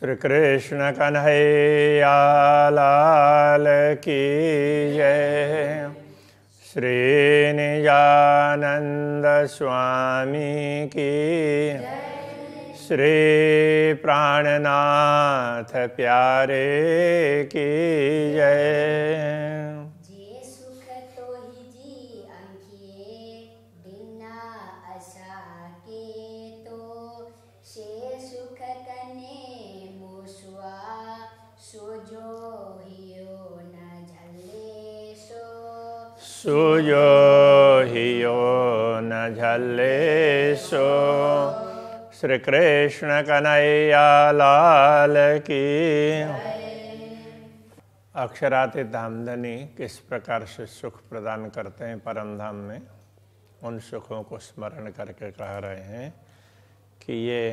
श्री कृष्ण कन्हैया लाल की जय निजानंद स्वामी की श्री प्राणनाथ प्यारे की जय सुयो हियो न झल्लेशो श्री कृष्ण कन्हैया लाल की अक्षराती धामधनी किस प्रकार से सुख प्रदान करते हैं परम धाम में उन सुखों को स्मरण करके कह रहे हैं कि ये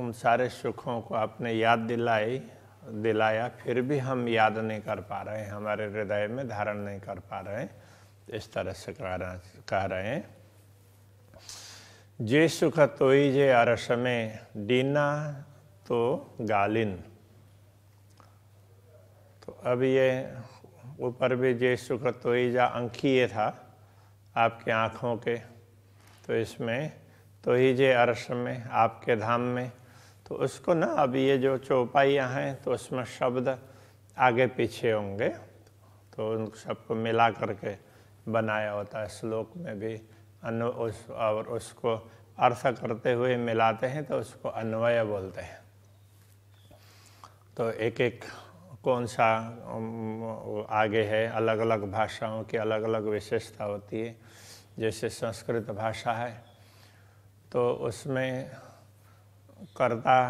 उन सारे सुखों को आपने याद दिलाई दिलाया फिर भी हम याद नहीं कर पा रहे हैं हमारे हृदय में धारण नहीं कर पा रहे हैं इस तरह से कह रहे हैं जे सुख तोई जे अरस में डीना तो गालिन तो अब ये ऊपर भी जे सुख तोई जा ये था आपके आँखों के तो इसमें तो ही जे अरस में आपके धाम में तो उसको ना अब ये जो चौपाइयाँ हैं तो उसमें शब्द आगे पीछे होंगे तो उन सबको मिला करके बनाया होता है श्लोक में भी अनु उस और उसको अर्थ करते हुए मिलाते हैं तो उसको अन्वय बोलते हैं तो एक एक कौन सा आगे है अलग अलग भाषाओं की अलग अलग विशेषता होती है जैसे संस्कृत भाषा है तो उसमें करता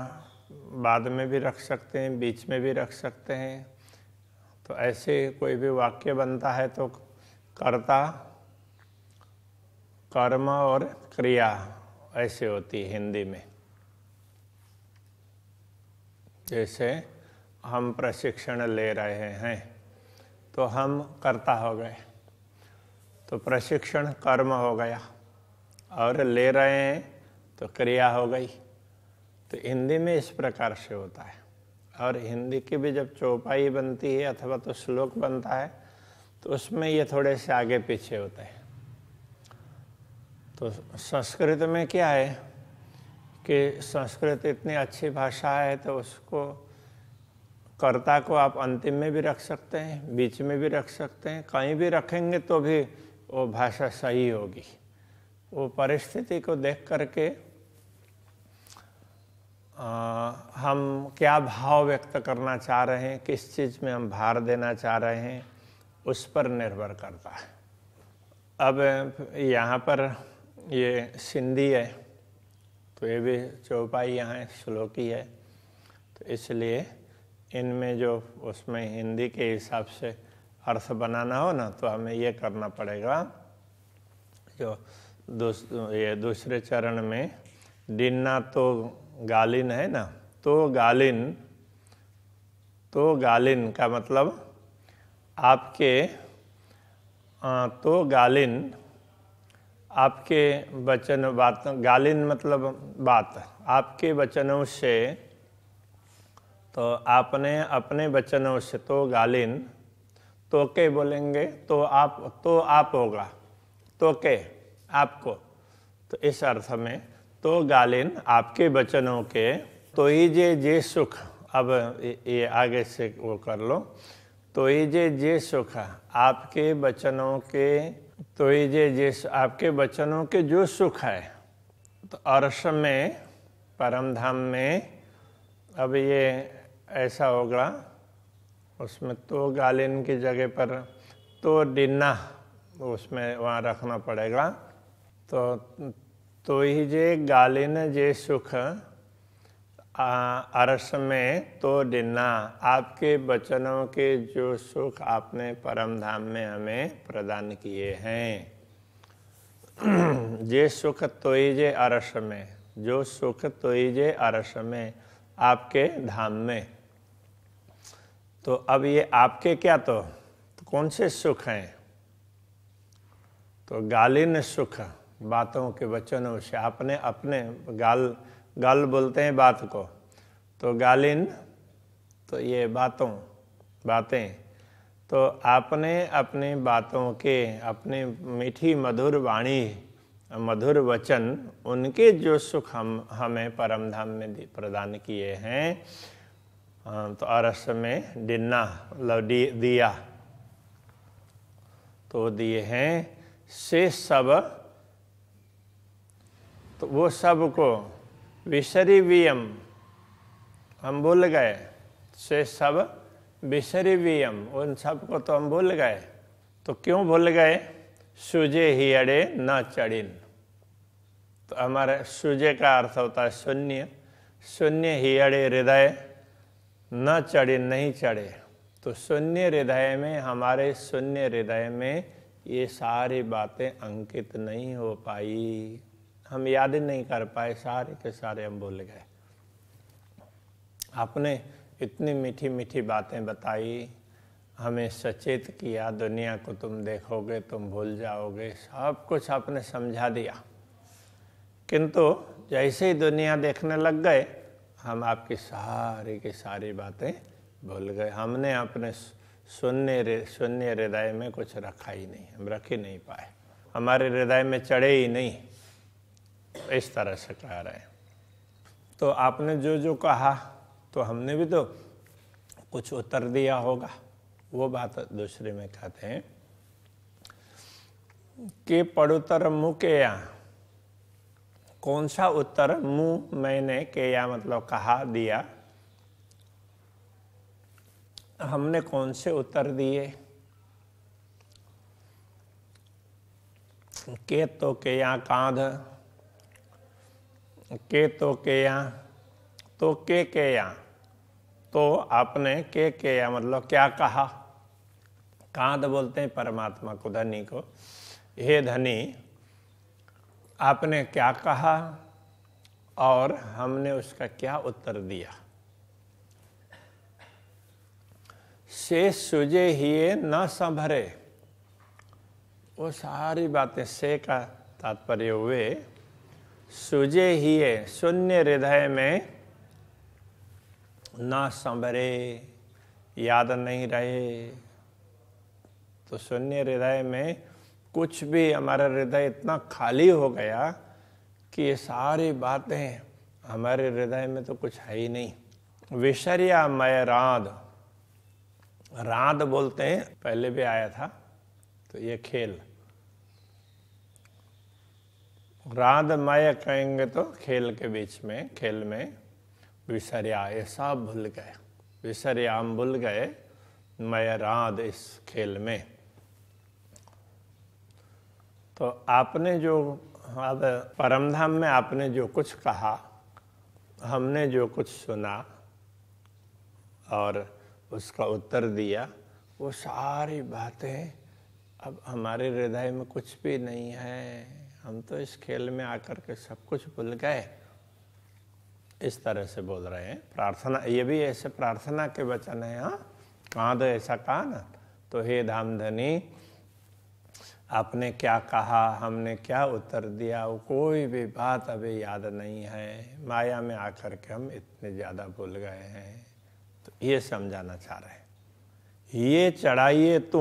बाद में भी रख सकते हैं बीच में भी रख सकते हैं तो ऐसे कोई भी वाक्य बनता है तो कर्ता कर्म और क्रिया ऐसे होती है हिंदी में जैसे हम प्रशिक्षण ले रहे हैं तो हम कर्ता हो गए तो प्रशिक्षण कर्म हो गया और ले रहे हैं तो क्रिया हो गई तो हिंदी में इस प्रकार से होता है और हिंदी की भी जब चौपाई बनती है अथवा तो श्लोक बनता है तो उसमें ये थोड़े से आगे पीछे होते हैं तो संस्कृत में क्या है कि संस्कृत इतनी अच्छी भाषा है तो उसको कर्ता को आप अंतिम में भी रख सकते हैं बीच में भी रख सकते हैं कहीं भी रखेंगे तो भी वो भाषा सही होगी वो परिस्थिति को देख करके आ, हम क्या भाव व्यक्त करना चाह रहे हैं किस चीज़ में हम भार देना चाह रहे हैं उस पर निर्भर करता है अब यहाँ पर ये सिंधी है तो ये भी चौपाई यहाँ श्लोकी है तो इसलिए इनमें जो उसमें हिंदी के हिसाब से अर्थ बनाना हो ना तो हमें ये करना पड़ेगा जो दूस, ये दूसरे चरण में दिन्ना तो गालिन है ना तो गालिन तो गालिन का मतलब आपके तो गालिन आपके वचन बात गालिन मतलब बात आपके वचनों से तो आपने अपने वचनों से तो गालिन तो के बोलेंगे तो आप तो आप होगा तो के आपको तो इस अर्थ में तो गालिन आपके वचनों के तो ये जे जे सुख अब ये आगे से वो कर लो तो ये जे जे सुख आपके वचनों के तो ये जे जे आपके वचनों के जो सुख है तो अर्श में परम धाम में अब ये ऐसा होगा उसमें तो गालिन की जगह पर तो डिन्ना उसमें वहाँ रखना पड़ेगा तो तो जे गालिन जे सुख अरस में तो डिन्ना आपके बचनों के जो सुख आपने परम धाम में हमें प्रदान किए हैं जे सुख तोई जे अरस में जो सुख तोई जे अरस में आपके धाम में तो अब ये आपके क्या तो, तो कौन से सुख हैं तो गालिन सुख है। बातों के वचनों से अपने अपने गाल गाल बोलते हैं बात को तो गालिन तो ये बातों बातें तो आपने अपने बातों के अपने मीठी मधुर वाणी मधुर वचन उनके जो सुख हम हमें परम धाम में प्रदान किए हैं हाँ, तो अरस में डिन्ना दिया तो दिए हैं से सब तो वो सब को वियम हम भूल गए से सब वियम उन सब को तो हम भूल गए तो क्यों भूल गए सूजे ही अड़े न चढ़िन तो हमारे सूजे का अर्थ होता है शून्य शून्य ही अड़े हृदय न चढ़े नहीं चढ़े तो शून्य हृदय में हमारे शून्य हृदय में ये सारी बातें अंकित नहीं हो पाई हम याद ही नहीं कर पाए सारे के सारे हम भूल गए आपने इतनी मीठी मीठी बातें बताई हमें सचेत किया दुनिया को तुम देखोगे तुम भूल जाओगे सब कुछ आपने समझा दिया किंतु जैसे ही दुनिया देखने लग गए हम आपकी सारी की सारी बातें भूल गए हमने अपने शून्य शून्य हृदय में कुछ रखा ही नहीं हम रख ही नहीं पाए हमारे हृदय में चढ़े ही नहीं इस तरह से कह रहे हैं तो आपने जो जो कहा तो हमने भी तो कुछ उत्तर दिया होगा वो बात दूसरे में कहते हैं कि पड़ोतर मुँह के या कौन सा उत्तर मुँह मैंने के या मतलब कहा दिया हमने कौन से उत्तर दिए के तो के या कांध के तो के या तो के के या तो आपने के के या मतलब क्या कहा कहाँ तो बोलते हैं परमात्मा को धनी को हे धनी आपने क्या कहा और हमने उसका क्या उत्तर दिया से सुजे ही न संभरे वो सारी बातें से का तात्पर्य हुए सुजे ही है शून्य हृदय में ना संभरे याद नहीं रहे तो शून्य हृदय में कुछ भी हमारा हृदय इतना खाली हो गया कि ये सारी बातें हमारे हृदय में तो कुछ है ही नहीं विशर्या मय राध राध बोलते हैं पहले भी आया था तो ये खेल राध मय कहेंगे तो खेल के बीच में खेल में विसर्या ये सब भूल गए हम भूल गए मय राध इस खेल में तो आपने जो अब परमधाम में आपने जो कुछ कहा हमने जो कुछ सुना और उसका उत्तर दिया वो सारी बातें अब हमारे हृदय में कुछ भी नहीं है हम तो इस खेल में आकर के सब कुछ भूल गए इस तरह से बोल रहे हैं प्रार्थना ये भी ऐसे प्रार्थना के वचन है हाँ कहाँ तो ऐसा कहा ना तो हे धाम धनी आपने क्या कहा हमने क्या उत्तर दिया वो कोई भी बात अभी याद नहीं है माया में आकर के हम इतने ज़्यादा भूल गए हैं तो ये समझाना चाह रहे हैं ये चढ़ाइए तू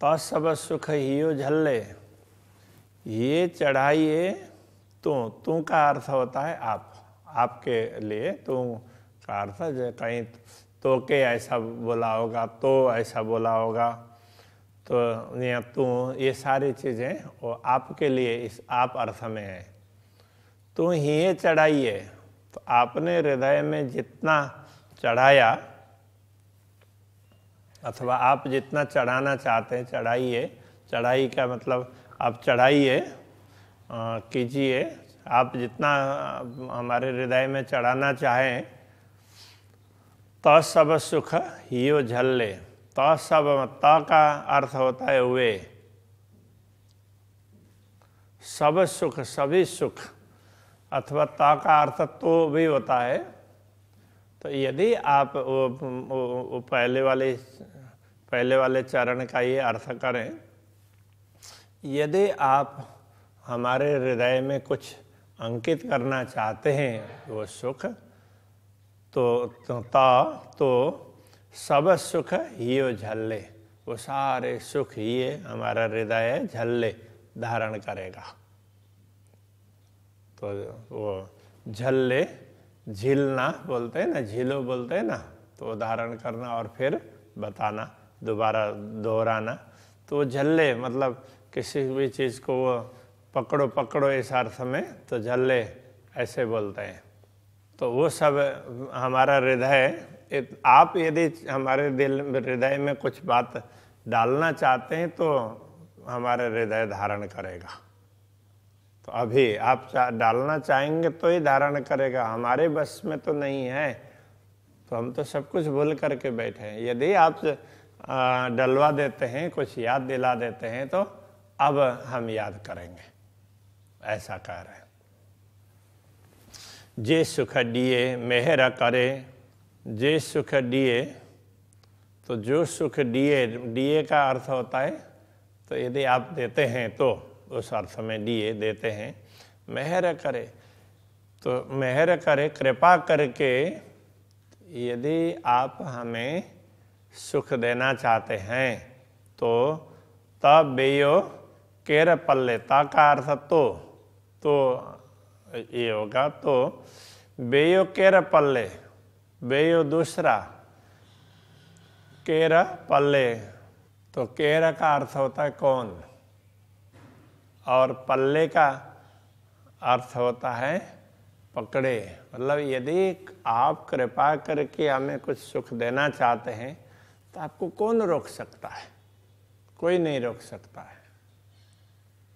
तो सब सुख ही झल्ले ये चढ़ाइए तू तो तू का अर्थ होता है आप आपके लिए तू का अर्थ जो कहीं तो के ऐसा बोला होगा तो ऐसा बोला होगा तो या तू ये सारी चीज़ें वो आपके लिए इस आप अर्थ में है तू ही ये चढ़ाइए तो आपने हृदय में जितना चढ़ाया अथवा आप जितना चढ़ाना चाहते हैं चढ़ाइए चढ़ाई का मतलब आप चढ़ाइए कीजिए आप जितना हमारे हृदय में चढ़ाना चाहें त सब सुख झल ले त सब त का अर्थ होता है हुए सब सुख सभी सुख अथवा त का अर्थ तो भी होता है तो यदि आप वो, वो, वो पहले वाले पहले वाले चरण का ये अर्थ करें यदि आप हमारे हृदय में कुछ अंकित करना चाहते हैं वो सुख तो, तो ता तो सब सुख ही झल्ले वो सारे सुख ही हमारा हृदय झल्ले धारण करेगा तो वो झल्ले झीलना बोलते हैं ना झीलो बोलते हैं ना तो धारण करना और फिर बताना दोबारा दोहराना तो झल्ले मतलब किसी भी चीज़ को वो पकड़ो पकड़ो इस अर्थ में तो झल्ले ऐसे बोलते हैं तो वो सब हमारा हृदय आप यदि हमारे दिल हृदय में कुछ बात डालना चाहते हैं तो हमारा हृदय धारण करेगा तो अभी आप चा, डालना चाहेंगे तो ही धारण करेगा हमारे बस में तो नहीं है तो हम तो सब कुछ भूल करके बैठे हैं यदि आप डलवा देते हैं कुछ याद दिला देते हैं तो अब हम याद करेंगे ऐसा कह रहे हैं जे सुख दिए मेहर करे जे सुख दिए तो जो सुख दिए दिए का अर्थ होता है तो यदि आप देते हैं तो उस अर्थ में दिए देते हैं मेहर करे तो मेहर करे कृपा करके यदि आप हमें सुख देना चाहते हैं तो तब बेयो केर पल्ले अर्थ तो तो ये होगा तो बेयो केर पल्ले बेयो दूसरा केर पल्ले तो केर का अर्थ होता है कौन और पल्ले का अर्थ होता है पकड़े मतलब यदि आप कृपा करके हमें कुछ सुख देना चाहते हैं तो आपको कौन रोक सकता है कोई नहीं रोक सकता है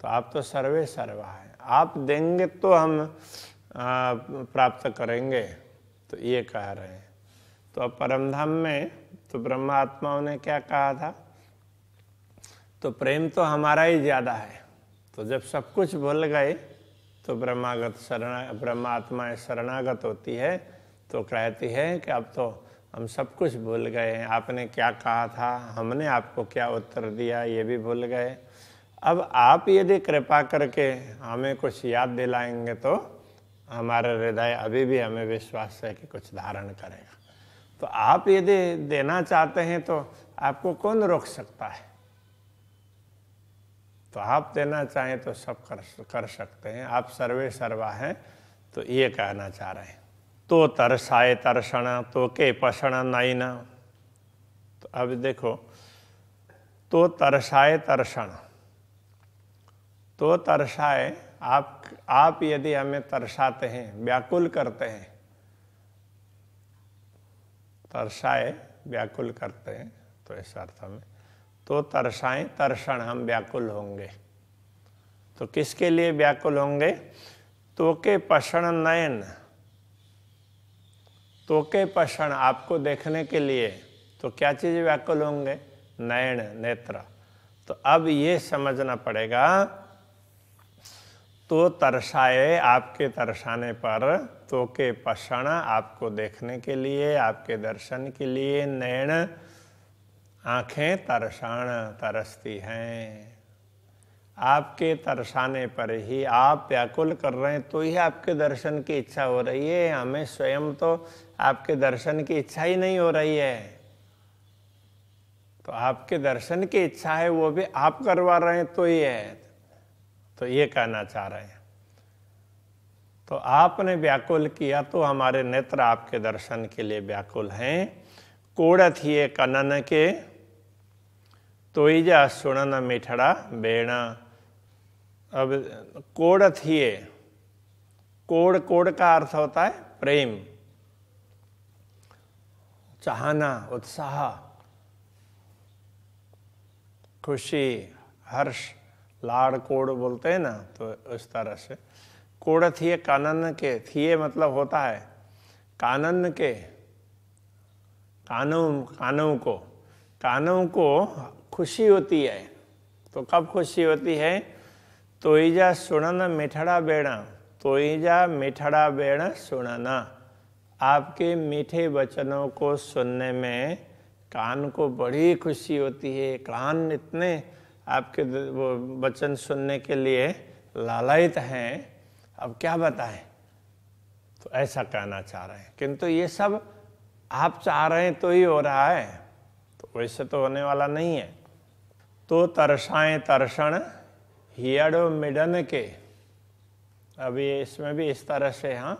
तो आप तो सर्वे सर्वा है आप देंगे तो हम प्राप्त करेंगे तो ये कह रहे हैं तो अब परमधाम में तो ब्रह्मात्माओं ने क्या कहा था तो प्रेम तो हमारा ही ज़्यादा है तो जब सब कुछ भूल गए तो ब्रह्मागत शरणा ब्रह्मात्माएँ शरणागत होती है तो कहती है कि अब तो हम सब कुछ भूल गए हैं आपने क्या कहा था हमने आपको क्या उत्तर दिया ये भी भूल गए अब आप यदि कृपा करके हमें कुछ याद दिलाएंगे तो हमारा हृदय अभी भी हमें विश्वास है कि कुछ धारण करेगा तो आप यदि देना चाहते हैं तो आपको कौन रोक सकता है तो आप देना चाहें तो सब कर कर सकते हैं आप सर्वे सर्वा हैं तो ये कहना चाह रहे हैं तो तरसाए तरसण तो के पसण नैना तो अब देखो तो तरसाए तरसण तो तरसाए आप आप यदि हमें तरसाते हैं व्याकुल करते हैं तरसाए व्याकुल करते हैं तो इस अर्थ में तो तरसाएं तरसण हम व्याकुल होंगे तो किसके लिए व्याकुल होंगे तो के पषण नयन तो के पषण आपको देखने के लिए तो क्या चीज़ व्याकुल होंगे नयन नेत्र तो अब ये समझना पड़ेगा तो तरसाए आपके तरसाने पर तो के पषण आपको देखने के लिए आपके दर्शन के लिए नैण आँखें तरसाण तरसती हैं आपके तरसाने पर ही आप व्याकुल कर रहे हैं तो ही आपके दर्शन की इच्छा हो रही है हमें स्वयं तो आपके दर्शन की इच्छा ही नहीं हो रही है तो आपके दर्शन की इच्छा है वो भी आप करवा रहे हैं तो ही है तो ये कहना चाह रहे हैं तो आपने व्याकुल किया तो हमारे नेत्र आपके दर्शन के लिए व्याकुल हैं कोड़थ एक कनन के तोईजा सुणन मिठड़ा बेणा अब कोड़ थिए कोड़ कोड़ का अर्थ होता है प्रेम चाहना उत्साह खुशी हर्ष लाड़ कोड़ बोलते हैं ना तो उस तरह से कोड़ थिए कानन के थिए मतलब होता है कानन के कानों कानों को कानों को खुशी होती है तो कब खुशी होती है तो ईजा सुनना मिठड़ा बेड़ा तो ईजा मिठड़ा बेड़ा सुनना आपके मीठे वचनों को सुनने में कान को बड़ी खुशी होती है कान इतने आपके वो वचन सुनने के लिए लालयित हैं अब क्या बताएं तो ऐसा कहना चाह रहे हैं किंतु ये सब आप चाह रहे हैं तो ही हो रहा है तो वैसे तो होने वाला नहीं है तो तरसाएं तरसण हियड़ो मिडन के अभी इसमें भी इस तरह से हाँ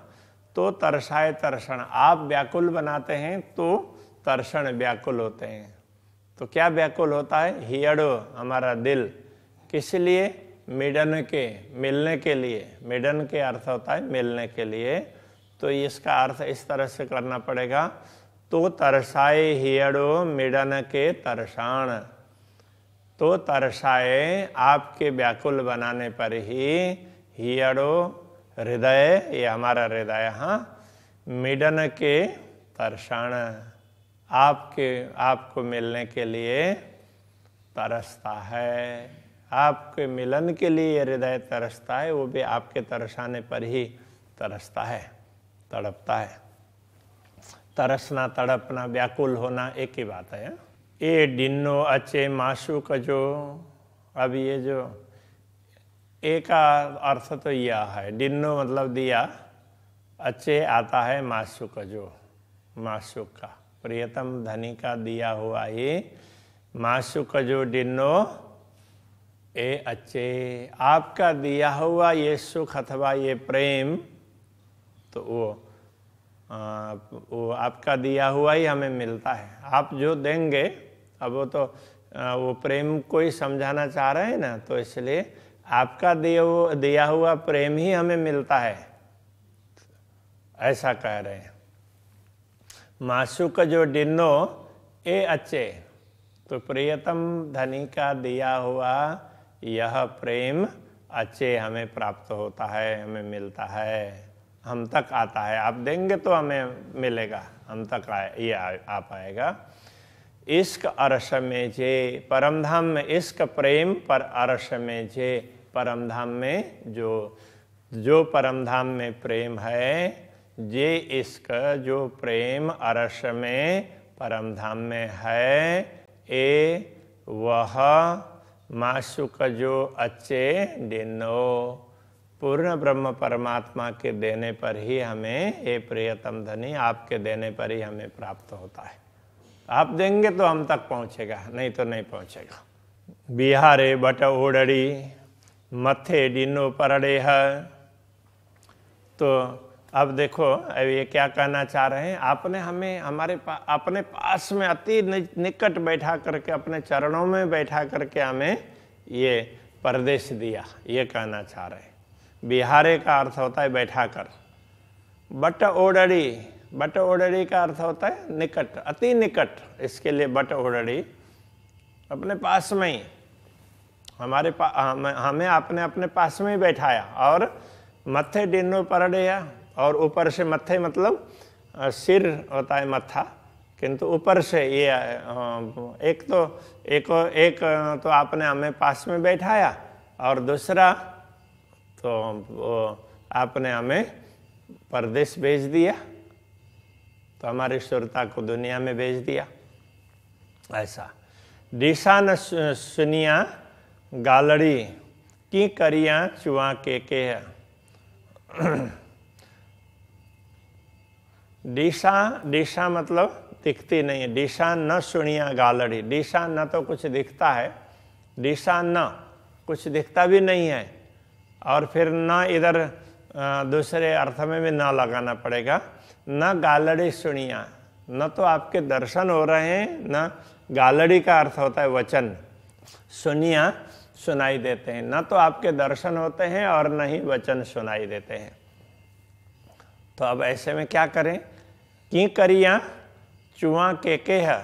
तो तरसाए तरसण आप व्याकुल बनाते हैं तो तरसण व्याकुल होते हैं तो क्या व्याकुल होता है हियड़ो हमारा दिल किस लिए मिडन के मिलने के लिए मिडन के अर्थ होता है मिलने के लिए तो इसका अर्थ इस तरह से करना पड़ेगा तो तरसाए हियड़ो मिडन के तरसाण तो तरसाए आपके व्याकुल बनाने पर ही हियड़ो हृदय ये हमारा हृदय हाँ मिडन के तरसाण आपके आपको मिलने के लिए तरसता है आपके मिलन के लिए हृदय तरसता है वो भी आपके तरसाने पर ही तरसता है तड़पता है तरसना तड़पना व्याकुल होना एक ही बात है ए डिन्नो अचे माशु कजो अब ये जो ए का अर्थ तो यह है डिन्नो मतलब दिया अचे आता है माशुक जो माशुक का प्रियतम धनी का दिया हुआ ही मासु जो डिनो ए अच्छे आपका दिया हुआ ये सुख अथवा ये प्रेम तो वो आ, वो आपका दिया हुआ ही हमें मिलता है आप जो देंगे अब वो तो आ, वो प्रेम को ही समझाना चाह रहे हैं ना तो इसलिए आपका दिया दिया हुआ प्रेम ही हमें मिलता है ऐसा कह रहे हैं मासुक जो डिन्नो ए अचे तो प्रियतम धनी का दिया हुआ यह प्रेम अच्छे हमें प्राप्त होता है हमें मिलता है हम तक आता है आप देंगे तो हमें मिलेगा हम तक आए ये आ, आ पाएगा इश्क अरस में जे परम धाम में इश्क प्रेम पर अरस में जे परम धाम में जो जो परम धाम में प्रेम है जे इसका जो प्रेम अरस में परम धाम में है ए वह माशुक जो अच्छे दिनो पूर्ण ब्रह्म परमात्मा के देने पर ही हमें ये प्रियतम धनी आपके देने पर ही हमें प्राप्त होता है आप देंगे तो हम तक पहुंचेगा नहीं तो नहीं पहुंचेगा बिहारे बट ओडड़ी मथे डिनो परड़े है तो अब देखो अब ये क्या कहना चाह रहे हैं आपने हमें हमारे पा, अपने पास में अति निकट बैठा करके अपने चरणों में बैठा करके हमें ये परदेश दिया ये कहना चाह रहे हैं बिहारे का अर्थ होता है बैठा कर बट ओडड़ी बट ओडड़ी का अर्थ होता है निकट अति निकट इसके लिए बट ओडड़ी अपने पास में ही हमारे पा, हमें आपने अपने पास में ही बैठाया और मथे डिन्नो परड़े और ऊपर से मत्थे मतलब सिर होता है मत्था किंतु ऊपर से ये एक तो एक एक तो आपने हमें पास में बैठाया और दूसरा तो आपने हमें परदेश भेज दिया तो हमारी सुरता को दुनिया में भेज दिया ऐसा दिशा न सुनिया गालड़ी की करिया चुआ के के है डीशा डिशा मतलब दिखती नहीं है डिशा न सुनिया गालड़ी डिशा न तो कुछ दिखता है डिशा न कुछ दिखता भी नहीं है और फिर न इधर दूसरे अर्थ में भी न लगाना पड़ेगा न गालड़ी सुनिया न तो आपके दर्शन हो रहे हैं न गालड़ी का अर्थ होता है वचन सुनिया सुनाई देते हैं न तो आपके दर्शन होते हैं और न ही वचन सुनाई देते हैं तो अब ऐसे में क्या करें की करिया चुआ के के है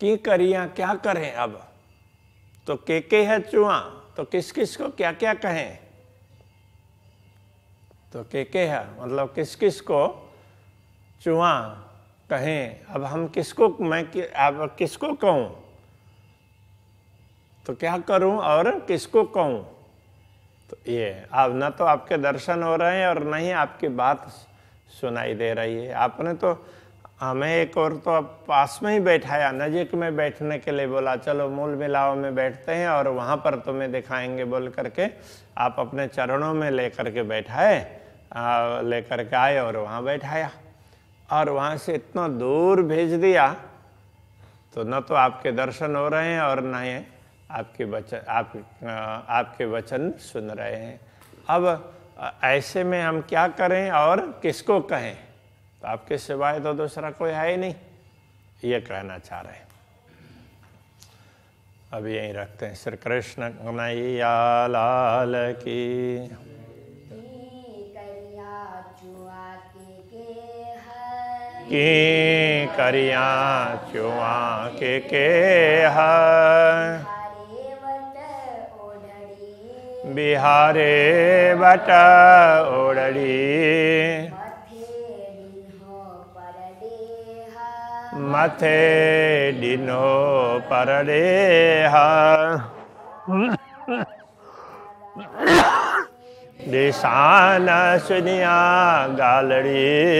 की करिया क्या करें अब तो के के है चुआ तो किस किस को क्या क्या कहें तो के के है मतलब किस किस को चुआ कहें अब हम किसको मैं कि, अब किसको कहूं तो क्या करूं और किसको कहूं तो ये अब ना तो आपके दर्शन हो रहे हैं और न ही आपकी बात सुनाई दे रही है आपने तो हमें एक और तो अब पास में ही बैठाया नजीक में बैठने के लिए बोला चलो मूल मिलाव में बैठते हैं और वहाँ पर तुम्हें दिखाएंगे बोल करके आप अपने चरणों में लेकर के बैठाए लेकर के आए और वहाँ बैठाया और वहाँ से इतना दूर भेज दिया तो न तो आपके दर्शन हो रहे हैं और न ही आपके वचन आप आपके वचन सुन रहे हैं अब ऐसे में हम क्या करें और किसको कहें तो आपके सिवाय तो दूसरा कोई है ही नहीं ये कहना चाह रहे हैं अब यहीं रखते हैं श्री कृष्ण कन्हैया लाल की की करिया चुआ के के है बिहारे बट ओरड़ी मथे दिनो परदेह दिशान सुनिया गालड़ी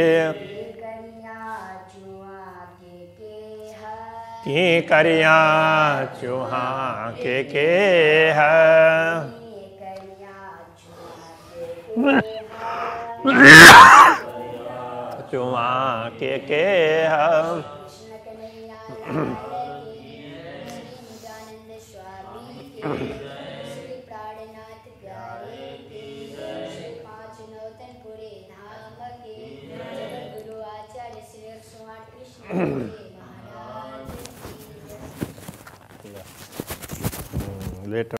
की करिया चूहा के के है चुमा के के हम later